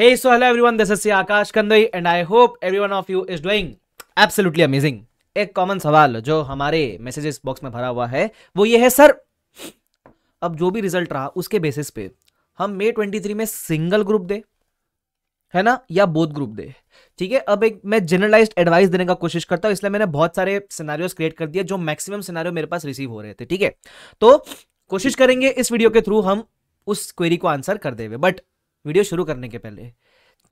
Hey, so hello everyone, this is Akash Kandai and I hope everyone of you is doing absolutely amazing. एक common सवाल जो हमारे messages box में भरा हुआ है वो ये है सर अब जो भी रिजल्ट रहा उसके बेसिस पे हम मे 23 में सिंगल ग्रुप दे है ना या बोथ ग्रुप दे ठीक है अब एक मैं जनरलाइज्ड एडवाइस देने का कोशिश करता हूँ इसलिए मैंने बहुत सारे सिनारियोज क्रिएट कर दिए जो मैक्सिमम सिनारियो मेरे पास रिसीव हो रहे थे ठीक है तो कोशिश करेंगे इस वीडियो के थ्रू हम उस क्वेरी को आंसर कर देवे बट वीडियो शुरू करने के पहले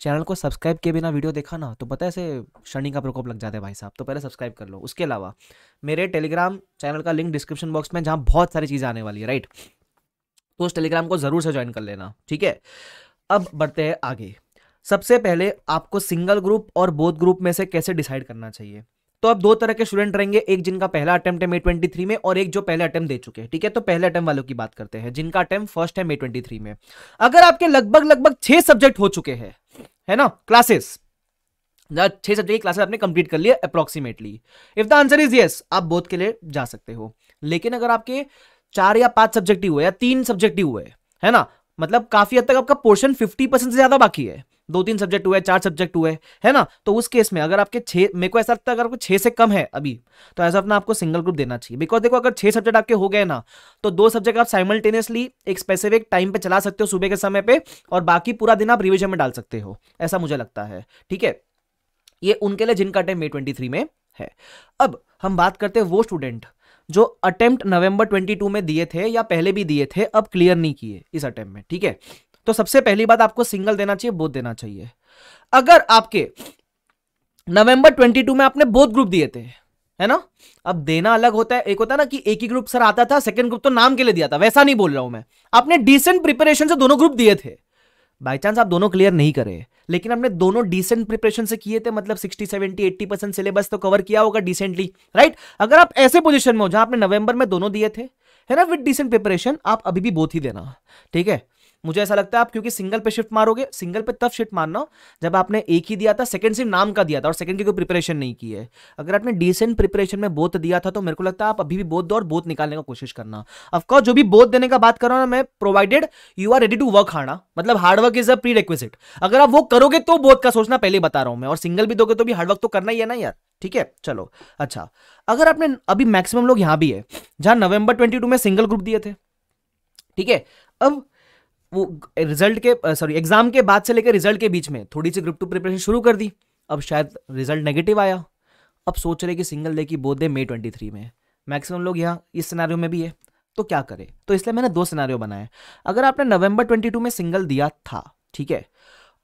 चैनल को सब्सक्राइब किए बिना वीडियो देखा ना तो पता है ऐसे शनि का प्रकोप लग जाता है भाई साहब तो पहले सब्सक्राइब कर लो उसके अलावा मेरे टेलीग्राम चैनल का लिंक डिस्क्रिप्शन बॉक्स में जहाँ बहुत सारी चीज़ें आने वाली है राइट तो उस टेलीग्राम को ज़रूर से ज्वाइन कर लेना ठीक है अब बढ़ते हैं आगे सबसे पहले आपको सिंगल ग्रुप और बोथ ग्रुप में से कैसे डिसाइड करना चाहिए तो अब दो तरह के स्टूडेंट रहेंगे एक जिनका पहला अटेम्प्ट है मे ट्वेंटी थ्री में और एक जो पहले अटेम्प्ट दे चुके हैं ठीक है तो पहले अटेम्प्ट वालों की बात करते हैं जिनका अटेम्प्ट फर्स्ट है मे ट्वेंटी थ्री में अगर आपके लगभग लगभग छह सब्जेक्ट हो चुके हैं है ना क्लासेस छह सब्जेक्ट की क्लासेस आपने कंप्लीट कर लिया approximately if the answer is yes आप बोध के लिए जा सकते हो लेकिन अगर आपके चार या पांच सब्जेक्ट ही हुए या तीन सब्जेक्ट ही हुए है ना मतलब काफी हद तक आपका पोर्शन फिफ्टी परसेंट से ज्यादा बाकी है दो तीन सब्जेक्ट हुए चार सब्जेक्ट हुए है ना तो उस केस में अगर आपके छह मेरे को ऐसा लगता है अगर आपको छह से कम है अभी तो ऐसा अपना आपको सिंगल ग्रुप देना चाहिए बिकॉज देखो अगर छह सब्जेक्ट आपके हो गए ना तो दो सब्जेक्ट आप साइमल्टेनियसली एक स्पेसिफिक टाइम पे चला सकते हो सुबह के समय पर और बाकी पूरा दिन आप रिविजन में डाल सकते हो ऐसा मुझे लगता है ठीक है ये उनके लिए जिनका टाइम मे ट्वेंटी में है अब हम बात करते हैं वो स्टूडेंट जो अटेम्प्ट नवंबर 22 में दिए थे या पहले भी दिए थे अब क्लियर नहीं किए इस अटेम्प्ट में ठीक है तो सबसे पहली बात आपको सिंगल देना चाहिए बोध देना चाहिए अगर आपके नवंबर 22 में आपने बोध ग्रुप दिए थे है ना अब देना अलग होता है एक होता है ना कि एक ही ग्रुप सर आता था सेकंड ग्रुप तो नाम के लिए दिया था वैसा नहीं बोल रहा हूं मैं आपने डिसेंट प्रिपरेशन से दोनों ग्रुप दिए थे बाई चांस आप दोनों क्लियर नहीं करे लेकिन आपने दोनों डिसेंट प्रिपरेशन से किए थे मतलब 60 70 80 परसेंट सिलेबस तो कवर किया होगा डिसेंटली राइट अगर आप ऐसे पोजिशन में हो जहां आपने नवंबर में दोनों दिए थे है ना विद डिसेंट प्रिपरेशन आप अभी भी बोथ ही देना ठीक है मुझे ऐसा लगता है आप क्योंकि सिंगल पे शिफ्ट मारोगे सिंगल पे तब शिफ्ट मारना जब आपने एक ही दिया था सेकंड सिर्फ नाम का दिया था और सेकंड की कोई प्रिपरेशन नहीं की है अगर आपने डिसेंट प्रिपरेशन में बोथ दिया था तो मेरे को लगता है आप अभी भी बोध दो और बोध निकालने का कोशिश करना अफकोर्स जो भी बोध देने का बात करो ना मैं provided you are ready to work हाना मतलब hard work is a prerequisite अगर आप वो करोगे तो बोध का सोचना पहले बता रहा हूँ मैं और सिंगल भी दोगे तो भी हार्डवर्क तो करना ही है ना यार ठीक है चलो अच्छा अगर आपने अभी मैक्सिमम लोग यहां भी है जहां नवंबर 22 में सिंगल ग्रुप दिए थे ठीक है अब वो रिजल्ट के सॉरी एग्जाम के बाद से लेकर रिजल्ट के बीच में थोड़ी सी ग्रुप टू प्रिपरेशन शुरू कर दी अब शायद रिजल्ट नेगेटिव आया अब सोच रहे कि सिंगल डे की दे मई ट्वेंटी थ्री में मैक्सिमम लोग यहाँ इस सिनारियो में भी है तो क्या करें तो इसलिए मैंने दो सिनारियो बनाए अगर आपने नवंबर टू में सिंगल दिया था ठीक है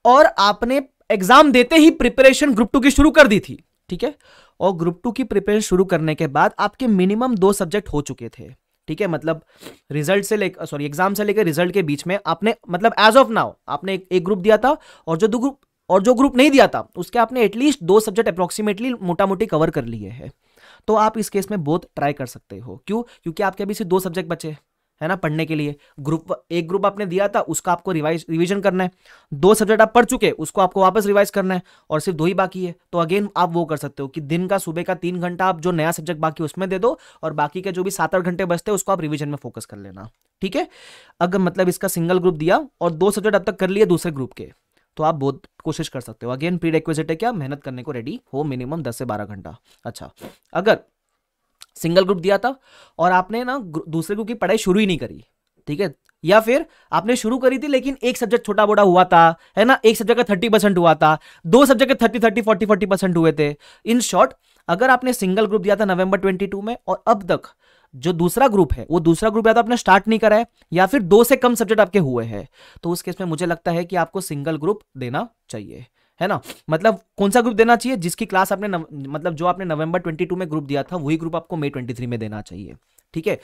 और आपने एग्जाम देते ही प्रिपरेशन ग्रुप टू की शुरू कर दी थी ठीक है और ग्रुप टू की प्रिपरेशन शुरू करने के बाद आपके मिनिमम दो सब्जेक्ट हो चुके थे ठीक है मतलब रिजल्ट से लेकर सॉरी एग्जाम से लेकर रिजल्ट के बीच में आपने मतलब एज ऑफ नाउ आपने एक, एक ग्रुप दिया था और जो दो ग्रुप और जो ग्रुप नहीं दिया था उसके आपने एटलीस्ट दो सब्जेक्ट अप्रोक्सीमेटली मोटा मोटी कवर कर लिए हैं तो आप इस केस में बहुत ट्राई कर सकते हो क्यों क्योंकि आपके अभी सिर्फ दो सब्जेक्ट बचे हैं है ना पढ़ने के लिए ग्रुप एक ग्रुप आपने दिया था उसका आपको रिवाइज रिवीजन करना है दो सब्जेक्ट आप पढ़ चुके उसको आपको वापस रिवाइज करना है और सिर्फ दो ही बाकी है तो अगेन आप वो कर सकते हो कि दिन का सुबह का तीन घंटा आप जो नया सब्जेक्ट बाकी उसमें दे दो और बाकी के जो भी सात आठ घंटे बचते हैं उसको आप रिविजन में फोकस कर लेना ठीक है अगर मतलब इसका सिंगल ग्रुप दिया और दो सब्जेक्ट अब तक कर लिए दूसरे ग्रुप के तो आप बहुत कोशिश कर सकते हो अगेन प्री है क्या मेहनत करने को रेडी हो मिनिमम दस से बारह घंटा अच्छा अगर सिंगल ग्रुप दिया था और आपने ना दूसरे ग्रुप की पढ़ाई शुरू ही नहीं करी ठीक है या फिर आपने शुरू करी थी लेकिन एक सब्जेक्ट छोटा बोटा हुआ था है ना एक सब्जेक्ट का थर्टी परसेंट हुआ था दो सब्जेक्ट के thirty thirty forty forty percent हुए थे इन शॉर्ट अगर आपने सिंगल ग्रुप दिया था नवंबर टू में और अब तक जो दूसरा ग्रुप है वो दूसरा ग्रुप या तो आपने स्टार्ट नहीं करा है या फिर दो से कम सब्जेक्ट आपके हुए हैं तो उस केस में मुझे लगता है कि आपको सिंगल ग्रुप देना चाहिए है ना मतलब कौन सा ग्रुप देना चाहिए जिसकी क्लास आपने नव, मतलब जो आपने नवंबर 22 में ग्रुप दिया था वही ग्रुप आपको मई 23 में देना चाहिए ठीक है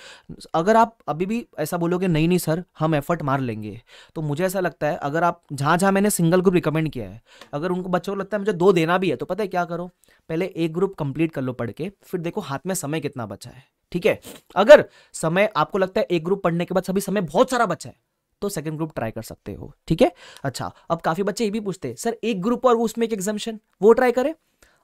अगर आप अभी भी ऐसा बोलोगे नहीं नहीं सर हम एफर्ट मार लेंगे तो मुझे ऐसा लगता है अगर आप जहाँ जहाँ मैंने सिंगल ग्रुप रिकमेंड किया है अगर उनको बच्चों को लगता है मुझे दो देना भी है तो पता है क्या करो पहले एक ग्रुप कंप्लीट कर लो पढ़ के फिर देखो हाथ में समय कितना बचा है ठीक है अगर समय आपको लगता है एक ग्रुप पढ़ने के बाद सभी समय बहुत सारा बचा है तो सेकंड ग्रुप ट्राई कर सकते हो ठीक है अच्छा अब काफी बच्चे ये भी पूछते हैं सर एक ग्रुप और उसमें एक एग्जामेशन वो ट्राई करें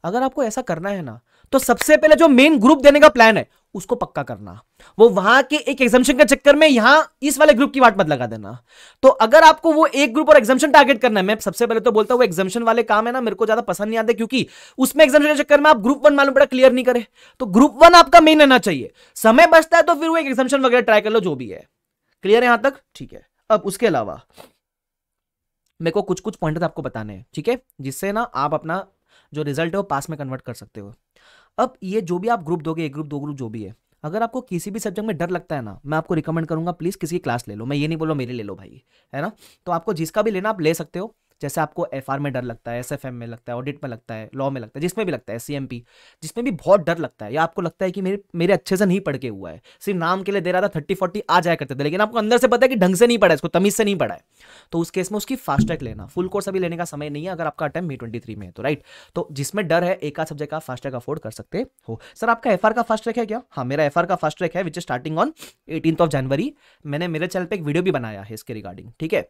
अगर आपको ऐसा करना है ना तो सबसे पहले जो मेन ग्रुप देने का प्लान है उसको पक्का करना वो वहां के एक एग्जामेशन के चक्कर में यहां इस वाले ग्रुप की वाट मत लगा देना तो अगर आपको वो एक ग्रुप और एग्जामेशन टारगेट करना है मैं सबसे पहले तो बोलता हूं एग्जामेशन वाले काम है ना मेरे को ज्यादा पसंद नहीं आते क्योंकि उसमें एग्जामेशन के चक्कर में आप ग्रुप वन मालूम पड़ा क्लियर नहीं करे तो ग्रुप वन आपका मेन रहना चाहिए समय बचता है तो फिर वो एक एग्जामेशन वगैरह ट्राई कर लो जो भी है क्लियर है यहां तक ठीक है अब उसके अलावा मेरे को कुछ कुछ पॉइंट आपको बताने हैं ठीक है जिससे ना आप अपना जो रिजल्ट है वो पास में कन्वर्ट कर सकते हो अब ये जो भी आप ग्रुप दोगे एक ग्रुप दो ग्रुप जो भी है अगर आपको किसी भी सब्जेक्ट में डर लगता है ना मैं आपको रिकमेंड करूंगा प्लीज़ किसी की क्लास ले लो मैं ये नहीं बोलो मेरी ले लो भाई है ना तो आपको जिसका भी लेना आप ले सकते हो जैसे आपको एफ में डर लगता है एस में लगता है ऑडिट में लगता है लॉ में लगता है जिसमें भी लगता है सी जिसमें भी बहुत डर लगता है या आपको लगता है कि मेरे मेरे अच्छे से नहीं पढ़ के हुआ है सिर्फ नाम के लिए दे रहा था थर्टी फोर्टी आ जाया करते थे लेकिन आपको अंदर से पता है कि ढंग से नहीं पढ़ा इसको तमीज से नहीं पढ़ा है तो उस केस में उसकी फास्ट ट्रैक लेना फुल कोर्स अभी लेने का समय नहीं है अगर आपका अटैम्प मे ट्वेंटी थ्री में है तो राइट तो जिसमें डर है एक आध सब्जेक्ट आप फास्ट ट्रैक अफोर्ड कर सकते हो सर आपका एफ का फास्ट ट्रैक है क्या हाँ मेरा एफ का फास्ट ट्रैक है which is starting on eighteen of January मैंने मेरे चैनल पर एक वीडियो भी बनाया है इसके रिगार्डिंग ठीक है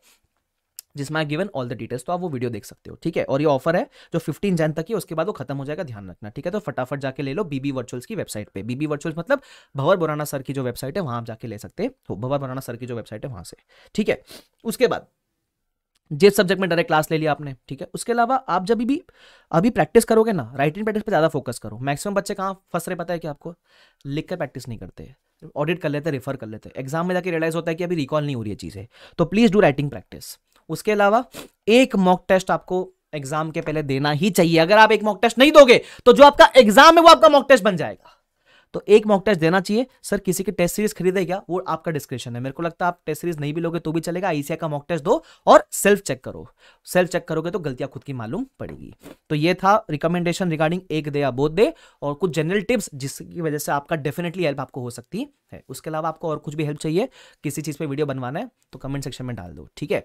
जिसमें गिवन ऑल द डिटेल्स तो आप वो वीडियो देख सकते हो ठीक है और ये ऑफर है जो 15 जैन तक ही उसके बाद वो खत्म हो जाएगा ध्यान रखना ठीक है तो फटाफट जाके ले लो बीबी वर्चुअल्स की वेबसाइट पे बीबी वर्चुअल्स मतलब भवर बुराना सर की जो वेबसाइट है वहां आप जाके ले सकते हो भवर बुराना सर की जो वेबसाइट है वहां से ठीक है उसके बाद जिस सब्जेक्ट में डायरेक्ट क्लास ले लिया आपने ठीक है उसके अलावा आप जब भी अभी प्रैक्टिस करोगे ना राइटिंग प्रैक्टिस पर ज़्यादा फोकस करो मैक्सिमम बच्चे कहाँ फंस रहे पता है कि आपको लिखकर प्रैक्टिस नहीं करते ऑडिट कर लेते रिफर कर लेते एग्जाम में जाके रियलाइज होता है कि अभी रिकॉल नहीं हो रही है चीज़ें तो प्लीज़ डू राइटिंग प्रैक्टिस उसके अलावा एक मॉक टेस्ट आपको एग्जाम के पहले देना ही चाहिए अगर आप एक मॉक टेस्ट नहीं दोगे तो जो आपका एग्जाम है वो आपका मॉक टेस्ट बन जाएगा तो एक मॉक टेस्ट देना चाहिए सर किसी की टेस्ट सीरीज खरीदे क्या वो आपका डिस्क्रिप्शन है मेरे को लगता है आप टेस्ट सीरीज नहीं भी लोगे तो भी चलेगा आईसीआई का मॉक टेस्ट दो और सेल्फ चेक करो सेल्फ चेक करोगे तो गलतियां खुद की मालूम पड़ेगी तो ये था रिकमेंडेशन रिगार्डिंग एक दे या बोध दे और कुछ जनरल टिप्स जिसकी वजह से आपका डेफिनेटली हेल्प आपको हो सकती है उसके अलावा आपको और कुछ भी हेल्प चाहिए किसी चीज़ पर वीडियो बनवाना है तो कमेंट सेक्शन में डाल दो ठीक है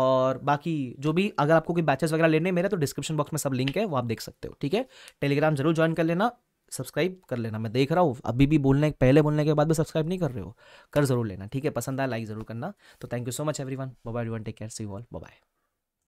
और बाकी जो भी अगर आपको कोई बैचेस वगैरह लेने मेरे तो डिस्क्रिप्शन बॉक्स में सब लिंक है वो आप देख सकते हो ठीक है टेलीग्राम जरूर ज्वाइन कर लेना सब्सक्राइब कर लेना मैं देख रहा हूँ अभी भी बोलने पहले बोलने के बाद भी सब्सक्राइब नहीं कर रहे हो कर जरूर लेना ठीक है पसंद आया लाइक जरूर करना तो thank you so much every bye everyone take care see all bye